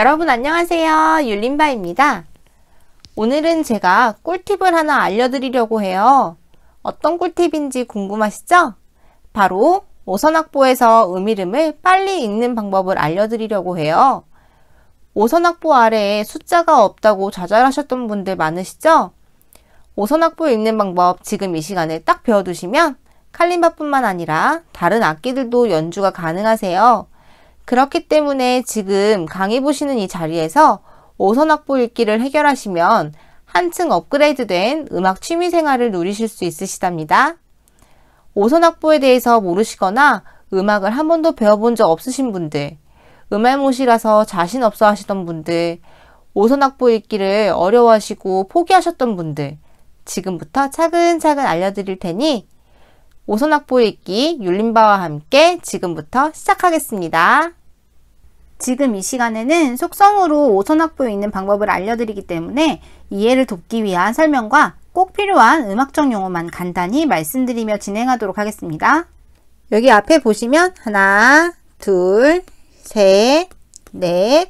여러분 안녕하세요. 율린바입니다. 오늘은 제가 꿀팁을 하나 알려드리려고 해요. 어떤 꿀팁인지 궁금하시죠? 바로 오선악보에서 음이름을 빨리 읽는 방법을 알려드리려고 해요. 오선악보 아래에 숫자가 없다고 좌절하셨던 분들 많으시죠? 오선악보 읽는 방법 지금 이 시간에 딱 배워두시면 칼림바뿐만 아니라 다른 악기들도 연주가 가능하세요. 그렇기 때문에 지금 강의 보시는 이 자리에서 오선악보 읽기를 해결하시면 한층 업그레이드된 음악 취미 생활을 누리실 수 있으시답니다. 오선 악보에 대해서 모르시거나 음악을 한 번도 배워본 적 없으신 분들, 음알못이라서 자신 없어 하시던 분들, 오선 악보 읽기를 어려워하시고 포기하셨던 분들, 지금부터 차근차근 알려드릴 테니 오선 악보 읽기 율림바와 함께 지금부터 시작하겠습니다. 지금 이 시간에는 속성으로 오선 악보에 있는 방법을 알려드리기 때문에 이해를 돕기 위한 설명과 꼭 필요한 음악적 용어만 간단히 말씀드리며 진행하도록 하겠습니다. 여기 앞에 보시면 하나, 둘, 셋, 넷,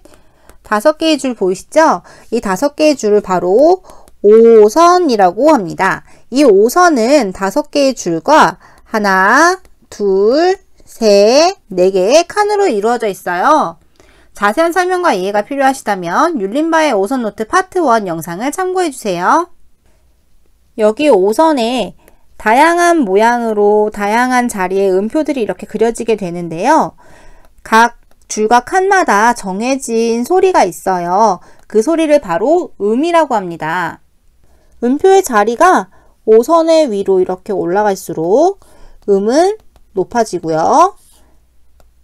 다섯 개의 줄 보이시죠? 이 다섯 개의 줄을 바로 오선이라고 합니다. 이 오선은 다섯 개의 줄과 하나, 둘, 셋, 네 개의 칸으로 이루어져 있어요. 자세한 설명과 이해가 필요하시다면 율림바의 5선 노트 파트 1 영상을 참고해주세요. 여기 5선에 다양한 모양으로 다양한 자리에 음표들이 이렇게 그려지게 되는데요. 각 줄과 칸마다 정해진 소리가 있어요. 그 소리를 바로 음이라고 합니다. 음표의 자리가 5선의 위로 이렇게 올라갈수록 음은 높아지고요.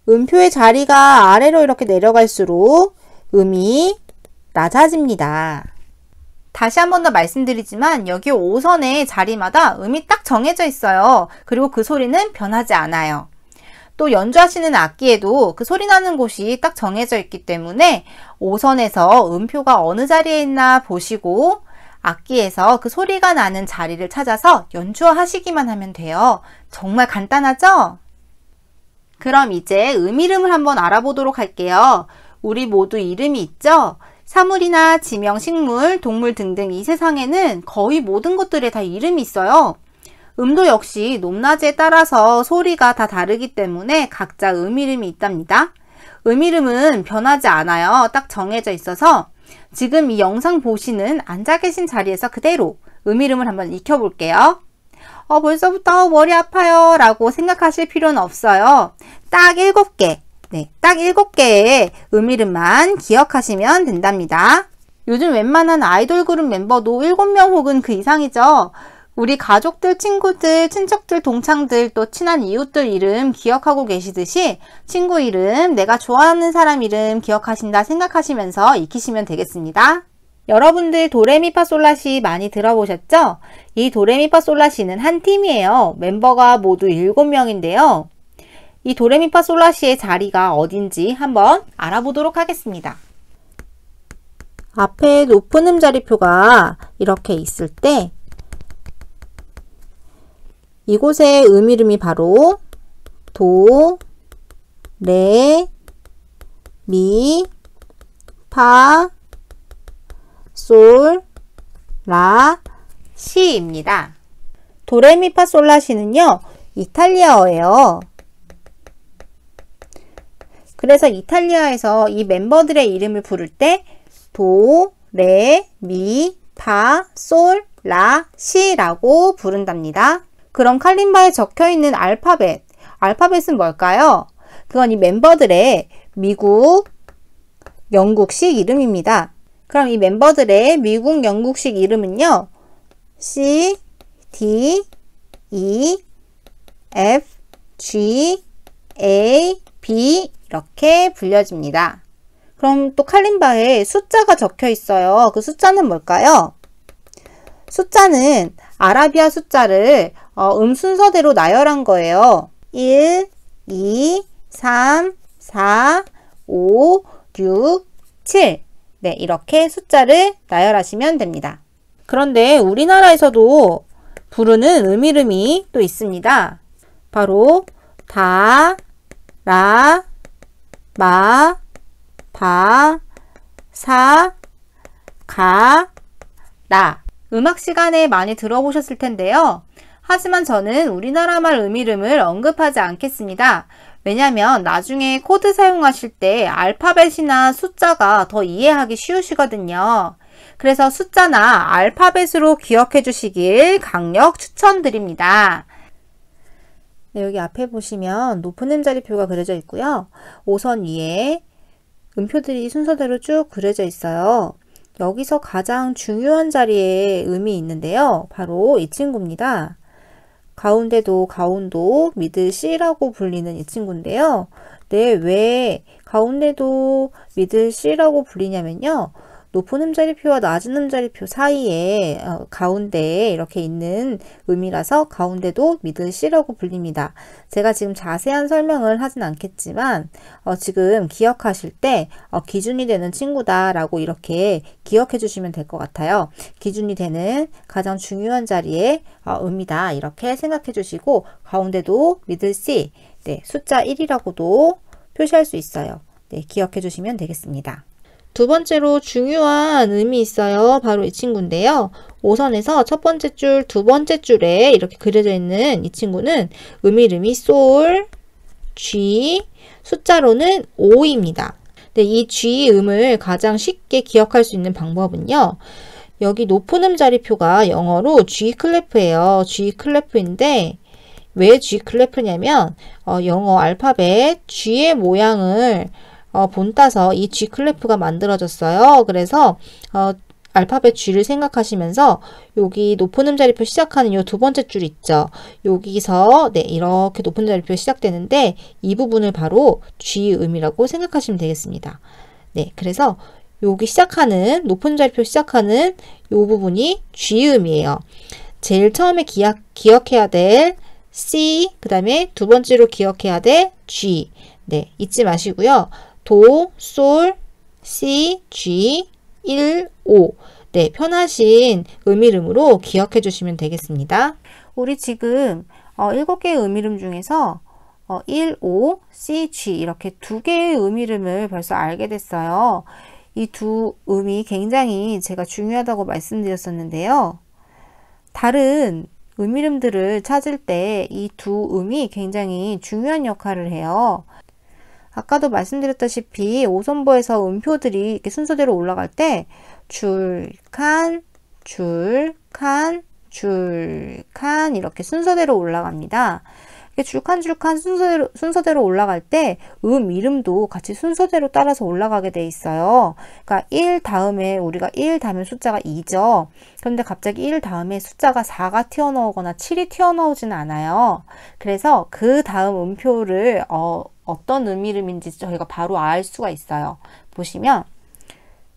음표의 자리가 아래로 이렇게 내려갈수록 음이 낮아집니다. 다시 한 번 더 말씀드리지만 여기 5선의 자리마다 음이 딱 정해져 있어요. 그리고 그 소리는 변하지 않아요. 또 연주하시는 악기에도 그 소리 나는 곳이 딱 정해져 있기 때문에 5선에서 음표가 어느 자리에 있나 보시고 악기에서 그 소리가 나는 자리를 찾아서 연주하시기만 하면 돼요. 정말 간단하죠? 그럼 이제 음이름을 한번 알아보도록 할게요. 우리 모두 이름이 있죠? 사물이나 지명, 식물, 동물 등등 이 세상에는 거의 모든 것들에 다 이름이 있어요. 음도 역시 높낮에 따라서 소리가 다 다르기 때문에 각자 음이름이 있답니다. 음이름은 변하지 않아요. 딱 정해져 있어서 지금 이 영상 보시는 앉아 계신 자리에서 그대로 음이름을 한번 익혀볼게요. 어, 벌써부터 머리 아파요 라고 생각하실 필요는 없어요. 딱 7개, 네, 딱 7개의 음이름만 기억하시면 된답니다. 요즘 웬만한 아이돌 그룹 멤버도 7명 혹은 그 이상이죠. 우리 가족들, 친구들, 친척들, 동창들, 또 친한 이웃들 이름 기억하고 계시듯이 친구 이름, 내가 좋아하는 사람 이름 기억하신다 생각하시면서 익히시면 되겠습니다. 여러분들 도레미파솔라시 많이 들어보셨죠? 이 도레미파솔라시는 한 팀이에요. 멤버가 모두 7명인데요. 이 도레미파솔라시의 자리가 어딘지 한번 알아보도록 하겠습니다. 앞에 높은 음자리표가 이렇게 있을 때 이곳의 음 이름이 바로 도, 레, 미, 파, 솔, 라, 시입니다. 도레미파솔라시는요. 이탈리아어예요. 그래서 이탈리아에서 이 멤버들의 이름을 부를 때 도, 레, 미, 파, 솔, 라, 시라고 부른답니다. 그럼 칼림바에 적혀있는 알파벳, 알파벳은 뭘까요? 그건 이 멤버들의 미국, 영국식 이름입니다. 그럼 이 멤버들의 미국 영국식 이름은요. C, D, E, F, G, A, B 이렇게 불려집니다. 그럼 또 칼림바에 숫자가 적혀 있어요. 그 숫자는 뭘까요? 숫자는 아라비아 숫자를 어, 음 순서대로 나열한 거예요. 1, 2, 3, 4, 5, 6, 7 네, 이렇게 숫자를 나열하시면 됩니다. 그런데 우리나라에서도 부르는 음이름이 또 있습니다. 바로 다, 라, 마, 바, 사, 가, 라. 음악 시간에 많이 들어보셨을 텐데요. 하지만 저는 우리나라말 음이름을 언급하지 않겠습니다. 왜냐면 하 나중에 코드 사용하실 때 알파벳이나 숫자가 더 이해하기 쉬우시거든요. 그래서 숫자나 알파벳으로 기억해 주시길 강력 추천드립니다. 네, 여기 앞에 보시면 높은 음자리표가 그려져 있고요. 5선 위에 음표들이 순서대로 쭉 그려져 있어요. 여기서 가장 중요한 자리에 음이 있는데요. 바로 이 친구입니다. 가운데도 가운도 미드 C라고 불리는 이 친구인데요. 네, 왜 가운데도 미드 C라고 불리냐면요. 높은 음자리표와 낮은 음자리표 사이에 어, 가운데에 이렇게 있는 의미라서 가운데도 미들씨라고 불립니다. 제가 지금 자세한 설명을 하진 않겠지만 어, 지금 기억하실 때 어, 기준이 되는 친구다라고 이렇게 기억해 주시면 될 것 같아요. 기준이 되는 가장 중요한 자리에 어, 음이다 이렇게 생각해 주시고 가운데도 미들씨 네, 숫자 1이라고도 표시할 수 있어요. 네, 기억해 주시면 되겠습니다. 두 번째로 중요한 의미 있어요. 바로 이 친구인데요. 5선에서 첫 번째 줄, 두 번째 줄에 이렇게 그려져 있는 이 친구는 음이름이 솔, G, 숫자로는 5입니다. 근데 이 G 음을 가장 쉽게 기억할 수 있는 방법은요. 여기 높은 음 자리표가 영어로 G 클래프예요. G 클래프인데 왜 G 클래프냐면 어, 영어 알파벳 G의 모양을 어, 본따서 이 G 클래프가 만들어졌어요. 그래서 어, 알파벳 G를 생각하시면서 여기 높은 음자리표 시작하는 이 두 번째 줄 있죠. 여기서 네 이렇게 높은 음자리표 시작되는데 이 부분을 바로 G음이라고 생각하시면 되겠습니다. 네 그래서 여기 시작하는 높은 음자리표 시작하는 이 부분이 G음이에요. 제일 처음에 기약, 기억해야 될 C 그 다음에 두 번째로 기억해야 될 G 네 잊지 마시고요. 도, 솔, 시, 쥐, 일, 오. 네, 편하신 음일 름으로 기억해 주시면 되겠습니다. 우리 지금 어, 개의 음일 음 중에서 어, 1, 5, C, G 이렇게 두 개의 음이름을 벌써 알게 됐어요. 이 두 음이 굉장히 제가 중요하다고 말씀드렸었는데요. 다른 음이름들을 찾을 때 이 두 음이 굉장히 중요한 역할을 해요. 아까도 말씀드렸다시피 오선보에서 음표들이 이렇게 순서대로 올라갈 때 줄, 칸, 줄, 칸, 줄, 칸 이렇게 순서대로 올라갑니다. 이렇게 줄칸줄칸 순서대로, 순서대로 올라갈 때 음 이름도 같이 순서대로 따라서 올라가게 돼 있어요. 그러니까 1 다음에 우리가 1 다음에 숫자가 2죠. 그런데 갑자기 1 다음에 숫자가 4가 튀어나오거나 7이 튀어나오지는 않아요. 그래서 그 다음 음표를 어, 어떤 음 이름인지 저희가 바로 알 수가 있어요. 보시면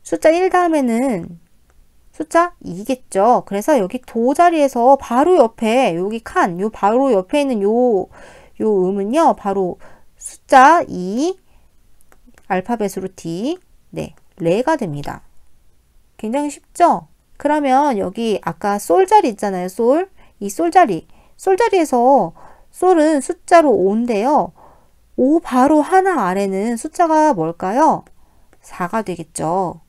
숫자 1 다음에는 숫자 2겠죠. 그래서 여기 도 자리에서 바로 옆에 여기 칸, 요 바로 옆에 있는 요, 요 음은요. 바로 숫자 2 알파벳으로 D 네, 레가 됩니다. 굉장히 쉽죠? 그러면 여기 아까 솔 자리 있잖아요. 솔. 이 솔 자리. 솔 자리에서 솔은 숫자로 5인데요. 5 바로 하나 아래는 숫자가 뭘까요? 4가 되겠죠.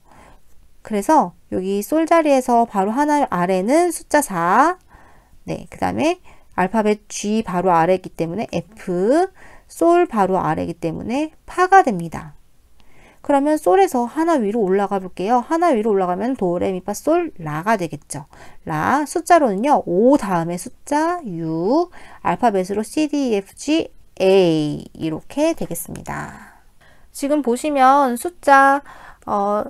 그래서 여기 솔 자리에서 바로 하나 아래는 숫자 4. 네, 그 다음에 알파벳 G 바로 아래이기 때문에 F, 솔 바로 아래이기 때문에 파가 됩니다. 그러면 솔에서 하나 위로 올라가 볼게요. 하나 위로 올라가면 도레미파 솔 라가 되겠죠. 라 숫자로는요. 5 다음에 숫자 6 알파벳으로 C D E F G A 이렇게 되겠습니다. 지금 보시면 숫자 어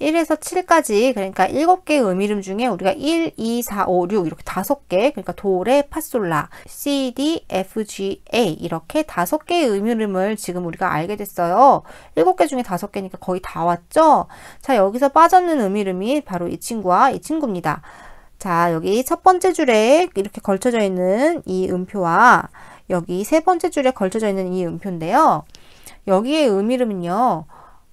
1에서 7까지 그러니까 7개의 음이름 중에 우리가 1, 2, 4, 5, 6 이렇게 5개 그러니까 도레, 파솔라, C, D, F, G, A 이렇게 5개의 음이름을 지금 우리가 알게 됐어요. 7개 중에 5개니까 거의 다 왔죠? 자 여기서 빠졌는 음이름이 바로 이 친구와 이 친구입니다. 자 여기 첫 번째 줄에 이렇게 걸쳐져 있는 이 음표와 여기 세 번째 줄에 걸쳐져 있는 이 음표인데요. 여기의 음이름은요.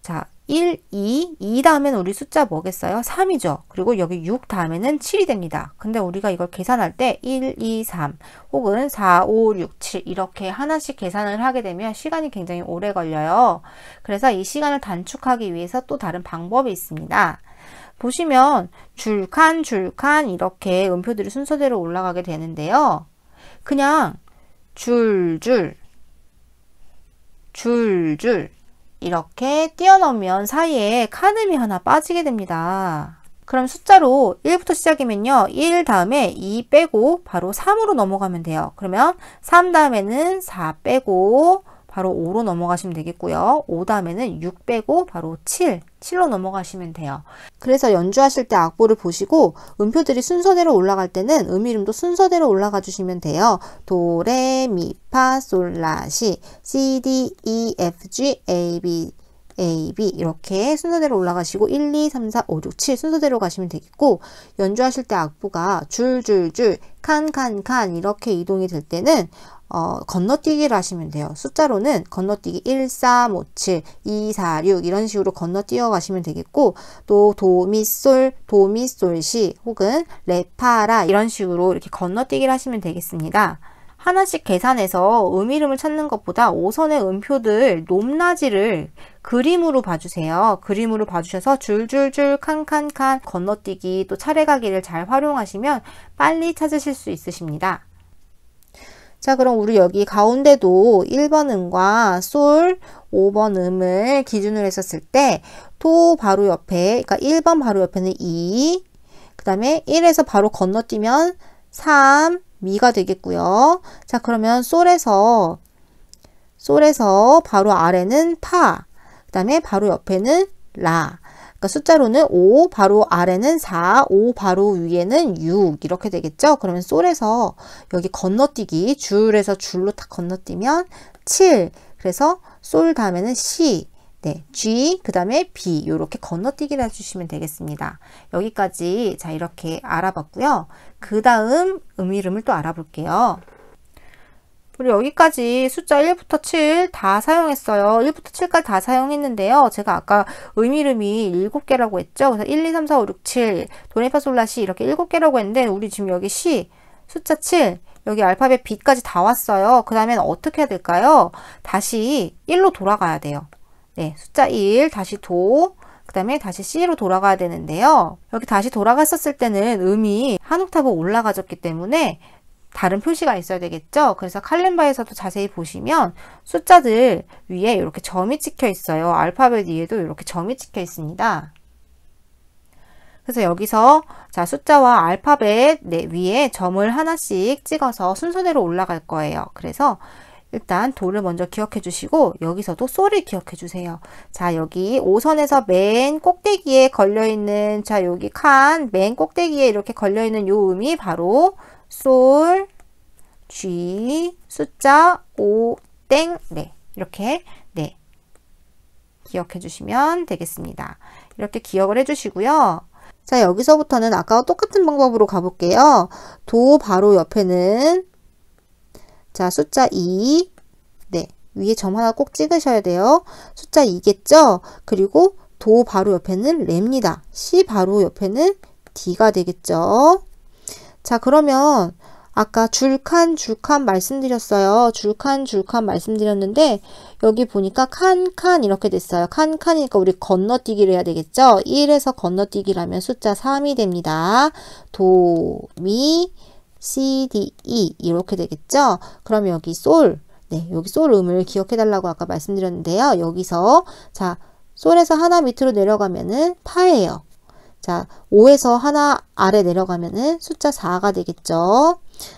자 1, 2, 2 다음엔 우리 숫자 뭐겠어요? 3이죠. 그리고 여기 6 다음에는 7이 됩니다. 근데 우리가 이걸 계산할 때 1, 2, 3 혹은 4, 5, 6, 7 이렇게 하나씩 계산을 하게 되면 시간이 굉장히 오래 걸려요. 그래서 이 시간을 단축하기 위해서 또 다른 방법이 있습니다. 보시면 줄칸 줄칸 이렇게 음표들이 순서대로 올라가게 되는데요. 그냥 줄줄 줄줄 이렇게 띄어넣으면 사이에 칸음이 하나 빠지게 됩니다. 그럼 숫자로 1부터 시작이면요. 1 다음에 2 빼고 바로 3으로 넘어가면 돼요. 그러면 3 다음에는 4 빼고 바로 5로 넘어가시면 되겠고요. 5 다음에는 6 빼고 바로 7, 7로 넘어가시면 돼요. 그래서 연주하실 때 악보를 보시고 음표들이 순서대로 올라갈 때는 음 이름도 순서대로 올라가 주시면 돼요. 도, 레, 미, 파, 솔, 라, 시, C, D, E, F, G, A, B, A, B 이렇게 순서대로 올라가시고 1, 2, 3, 4, 5, 6, 7 순서대로 가시면 되겠고 연주하실 때 악보가 줄줄줄 칸칸칸 이렇게 이동이 될 때는 어, 건너뛰기를 하시면 돼요. 숫자로는 건너뛰기 1, 3, 5, 7, 2, 4, 6 이런 식으로 건너뛰어 가시면 되겠고 또 도미솔, 도미솔시 혹은 레파라 이런 식으로 이렇게 건너뛰기를 하시면 되겠습니다. 하나씩 계산해서 음이름을 찾는 것보다 5선의 음표들 높낮이를 그림으로 봐주세요. 그림으로 봐주셔서 줄줄줄 칸칸칸 건너뛰기 또 차례가기를 잘 활용하시면 빨리 찾으실 수 있으십니다. 자 그럼 우리 여기 가운데도 1번 음과 솔 5번 음을 기준으로 했었을 때도 바로 옆에 그러니까 1번 바로 옆에는 2, 그 다음에 1에서 바로 건너뛰면 3, 미가 되겠고요. 자 그러면 솔에서 솔에서 바로 아래는 파, 그 다음에 바로 옆에는 라, 그러니까 숫자로는 5, 바로 아래는 4, 5, 바로 위에는 6 이렇게 되겠죠. 그러면 솔에서 여기 건너뛰기, 줄에서 줄로 딱 건너뛰면 7, 그래서 솔 다음에는 C, 네, G, 그 다음에 B 이렇게 건너뛰기를 해주시면 되겠습니다. 여기까지 자 이렇게 알아봤고요. 그 다음 음이름을 또 알아볼게요. 그리고 여기까지 숫자 1부터 7 다 사용했어요. 1부터 7까지 다 사용했는데요. 제가 아까 의미름이 7개라고 했죠. 그래서 1, 2, 3, 4, 5, 6, 7 도네파솔라시 이렇게 7개라고 했는데 우리 지금 여기 C 숫자 7 여기 알파벳 B까지 다 왔어요. 그 다음엔 어떻게 해야 될까요? 다시 1로 돌아가야 돼요. 네, 숫자 1 다시 도그 다음에 다시 C로 돌아가야 되는데요. 여기 다시 돌아갔었을 때는 음이 한 옥타브 올라가졌기 때문에 다른 표시가 있어야 되겠죠? 그래서 칼렌바에서도 자세히 보시면 숫자들 위에 이렇게 점이 찍혀 있어요. 알파벳 위에도 이렇게 점이 찍혀 있습니다. 그래서 여기서 자 숫자와 알파벳 네, 위에 점을 하나씩 찍어서 순서대로 올라갈 거예요. 그래서 일단 돌을 먼저 기억해 주시고 여기서도 소를 기억해 주세요. 자 여기 5선에서 맨 꼭대기에 걸려있는 자 여기 칸 맨 꼭대기에 이렇게 걸려있는 요 음이 바로 솔, G, 숫자 5, 땡, 네. 이렇게, 네. 기억해 주시면 되겠습니다. 이렇게 기억을 해 주시고요. 자, 여기서부터는 아까와 똑같은 방법으로 가볼게요. 도 바로 옆에는 자, 숫자 2. 네. 위에 점 하나 꼭 찍으셔야 돼요. 숫자 2겠죠? 그리고 도 바로 옆에는 레입니다. 시 바로 옆에는 D가 되겠죠? 자, 그러면 아까 줄칸 줄칸 말씀드렸어요. 줄칸 줄칸 말씀드렸는데 여기 보니까 칸칸 이렇게 됐어요. 칸칸이니까 우리 건너뛰기를 해야 되겠죠. 1에서 건너뛰기라면 숫자 3이 됩니다. 도, 미, C, D, E 이렇게 되겠죠. 그럼 여기 솔, 네 여기 솔 음을 기억해달라고 아까 말씀드렸는데요. 여기서 자 솔에서 하나 밑으로 내려가면은 파예요. 자, 5에서 하나 아래 내려가면은 숫자 4가 되겠죠.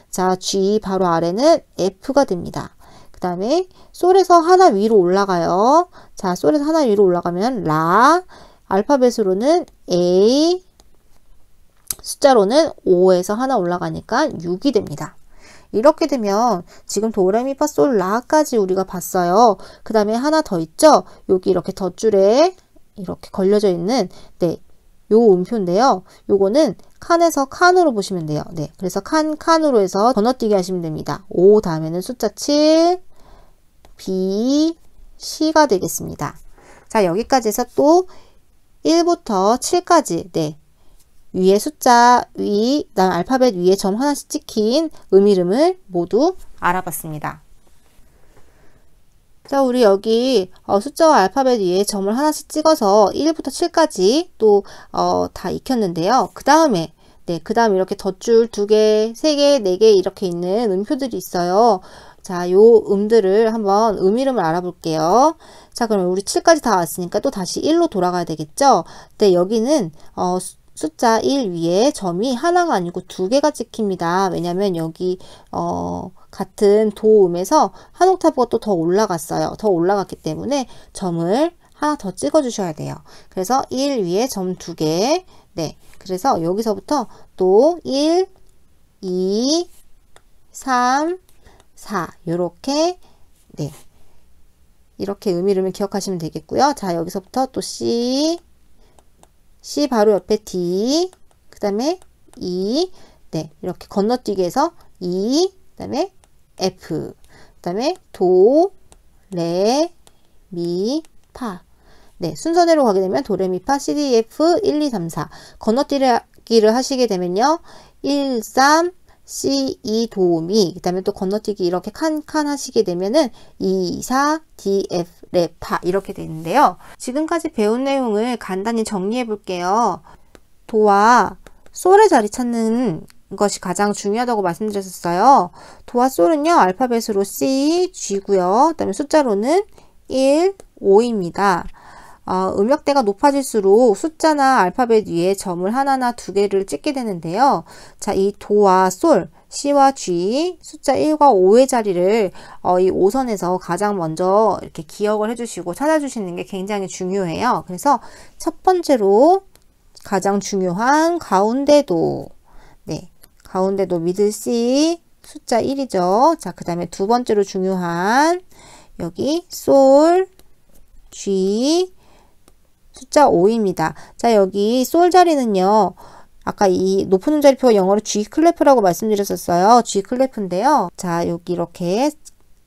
자, G 바로 아래는 F가 됩니다. 그 다음에 솔에서 하나 위로 올라가요. 자, 솔에서 하나 위로 올라가면 라, 알파벳으로는 A, 숫자로는 5에서 하나 올라가니까 6이 됩니다. 이렇게 되면 지금 도레미파솔라까지 우리가 봤어요. 그 다음에 하나 더 있죠? 여기 이렇게 덧줄에 이렇게 걸려져 있는 네요 음표인데요. 요거는 칸에서 칸으로 보시면 돼요. 네, 그래서 칸, 칸으로 해서 건너뛰기 하시면 됩니다. 5 다음에는 숫자 7, B, C가 되겠습니다. 자, 여기까지 해서 또 1부터 7까지, 네, 위에 숫자 위, 그 알파벳 위에 점 하나씩 찍힌 의미름을 모두 알아봤습니다. 자, 우리 여기 어, 숫자와 알파벳 위에 점을 하나씩 찍어서 1부터 7까지 또다 어, 익혔는데요. 그 다음에 네, 그 다음 이렇게 덧줄 2개, 3개, 4개 이렇게 있는 음표들이 있어요. 자, 요 음들을 한번 음 이름을 알아볼게요. 자, 그러면 우리 7까지 다 왔으니까 또 다시 1로 돌아가야 되겠죠? 근데 네, 여기는 어, 숫자 1 위에 점이 하나가 아니고 두 개가 찍힙니다. 왜냐면 여기 어 같은 도음에서 한 옥타브가 또 더 올라갔어요. 더 올라갔기 때문에 점을 하나 더 찍어 주셔야 돼요. 그래서 1 위에 점 두 개. 네. 그래서 여기서부터 또 1, 2, 3, 4. 요렇게 네. 이렇게 의미를 기억하시면 되겠고요. 자, 여기서부터 또 C, C 바로 옆에 D, 그 다음에 E, 네, 이렇게 건너뛰기 해서 E, 그 다음에 F 그다음에 도, 레, 미, 파. 네, 순서대로 가게 되면 도레미파 CDF 1, 2, 3, 4. 건너뛰기를 하시게 되면요. 1, 3, C, 2, e, 도미. 그다음에 또 건너뛰기 이렇게 칸칸 하시게 되면은 2, 4, D, F, 레, 파 이렇게 되는데요. 지금까지 배운 내용을 간단히 정리해 볼게요. 도와 솔의 자리 찾는 것이 가장 중요하다고 말씀드렸었어요. 도화솔은요. 알파벳으로 C, G고요. 그 다음에 숫자로는 1, 5입니다. 어, 음역대가 높아질수록 숫자나 알파벳 위에 점을 하나나 두 개를 찍게 되는데요. 자, 이 도와 솔, C와 G, 숫자 1과 5의 자리를 어, 이 5선에서 가장 먼저 이렇게 기억을 해주시고 찾아주시는 게 굉장히 중요해요. 그래서 첫 번째로 가장 중요한 가운데도 가운데도 미들 C 숫자 1이죠. 자, 그 다음에 두 번째로 중요한 여기 솔 G 숫자 5입니다. 자, 여기 솔 자리는요. 아까 이 높은 음자리표 영어로 G 클래프라고 말씀드렸었어요. G 클래프인데요. 자, 여기 이렇게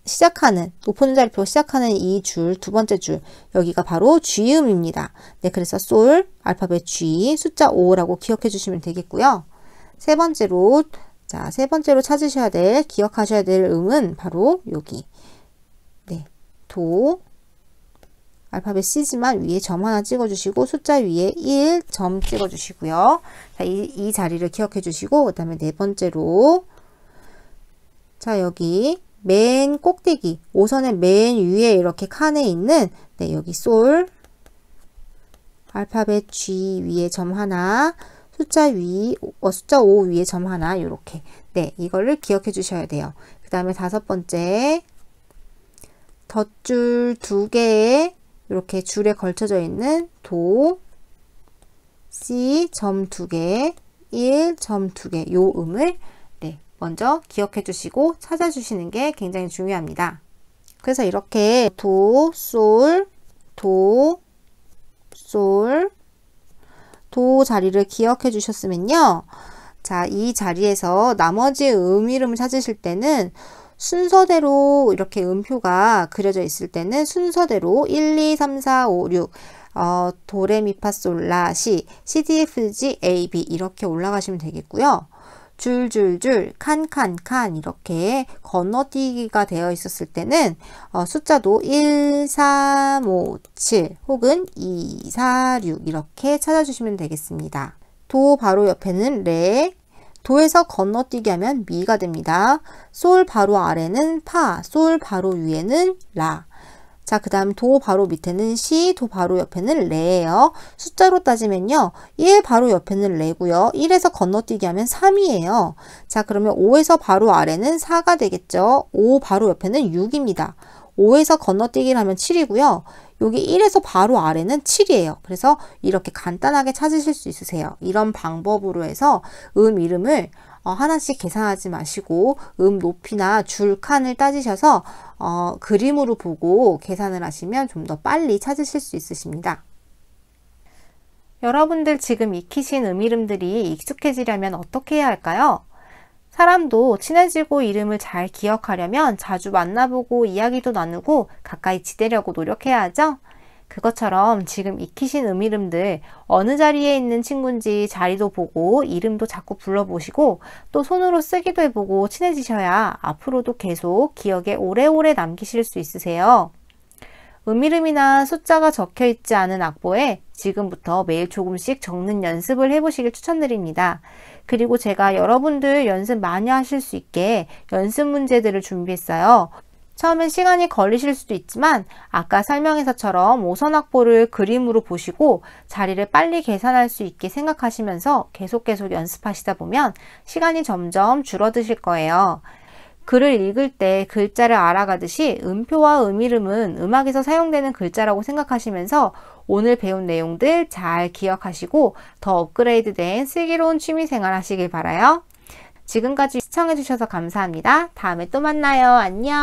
시작하는 높은 음자리표 시작하는 이 줄 두 번째 줄 여기가 바로 G음입니다. 네, 그래서 솔 알파벳 G 숫자 5라고 기억해 주시면 되겠고요. 세 번째로 자, 세 번째로 찾으셔야 될, 기억하셔야 될 음은 바로 여기. 네. 도. 알파벳 C지만 위에 점 하나 찍어주시고 숫자 위에 1 점 찍어주시고요. 자, 이, 이 자리를 기억해 주시고 그 다음에 네 번째로 자 여기 맨 꼭대기 5선의 맨 위에 이렇게 칸에 있는 네 여기 솔 알파벳 G 위에 점 하나 숫자 위, 어, 숫자 5 위에 점 하나 이렇게 네 이거를 기억해 주셔야 돼요. 그 다음에 다섯 번째 덧줄 두 개에 이렇게 줄에 걸쳐져 있는 도, C 점두 개, 1점두 개요 음을 네 먼저 기억해 주시고 찾아주시는 게 굉장히 중요합니다. 그래서 이렇게 도, 솔, 도, 솔, 도 자리를 기억해 주셨으면요. 자, 이 자리에서 나머지 음 이름을 찾으실 때는 순서대로 이렇게 음표가 그려져 있을 때는 순서대로 1, 2, 3, 4, 5, 6 어, 도레미파솔라 시, CDFG, AB 이렇게 올라가시면 되겠고요. 줄줄줄 칸칸칸 이렇게 건너뛰기가 되어 있었을 때는 어, 숫자도 1, 3, 5, 7 혹은 2, 4, 6 이렇게 찾아주시면 되겠습니다. 도 바로 옆에는 레, 도에서 건너뛰기 하면 미가 됩니다. 솔 바로 아래는 파, 솔 바로 위에는 라. 자, 그 다음 도 바로 밑에는 시, 도 바로 옆에는 레예요. 숫자로 따지면요. 1 바로 옆에는 레고요. 1에서 건너뛰기 하면 3이에요. 자, 그러면 5에서 바로 아래는 4가 되겠죠. 5 바로 옆에는 6입니다. 5에서 건너뛰기를 하면 7이고요. 여기 1에서 바로 아래는 7이에요. 그래서 이렇게 간단하게 찾으실 수 있으세요. 이런 방법으로 해서 음 이름을 어, 하나씩 계산하지 마시고 음 높이나 줄 칸을 따지셔서 어, 그림으로 보고 계산을 하시면 좀 더 빨리 찾으실 수 있으십니다. 여러분들 지금 익히신 음 이름들이 익숙해지려면 어떻게 해야 할까요? 사람도 친해지고 이름을 잘 기억하려면 자주 만나보고 이야기도 나누고 가까이 지내려고 노력해야 하죠? 그것처럼 지금 익히신 음이름들 어느 자리에 있는 친구인지 자리도 보고 이름도 자꾸 불러보시고 또 손으로 쓰기도 해보고 친해지셔야 앞으로도 계속 기억에 오래오래 남기실 수 있으세요. 음이름이나 숫자가 적혀 있지 않은 악보에 지금부터 매일 조금씩 적는 연습을 해보시길 추천드립니다. 그리고 제가 여러분들 연습 많이 하실 수 있게 연습 문제들을 준비했어요. 처음엔 시간이 걸리실 수도 있지만 아까 설명에서처럼 오선 확보를 그림으로 보시고 자리를 빨리 계산할 수 있게 생각하시면서 계속 계속 연습하시다 보면 시간이 점점 줄어드실 거예요. 글을 읽을 때 글자를 알아가듯이 음표와 음이름은 음악에서 사용되는 글자라고 생각하시면서 오늘 배운 내용들 잘 기억하시고 더 업그레이드된 슬기로운 취미생활 하시길 바라요. 지금까지 시청해주셔서 감사합니다. 다음에 또 만나요. 안녕!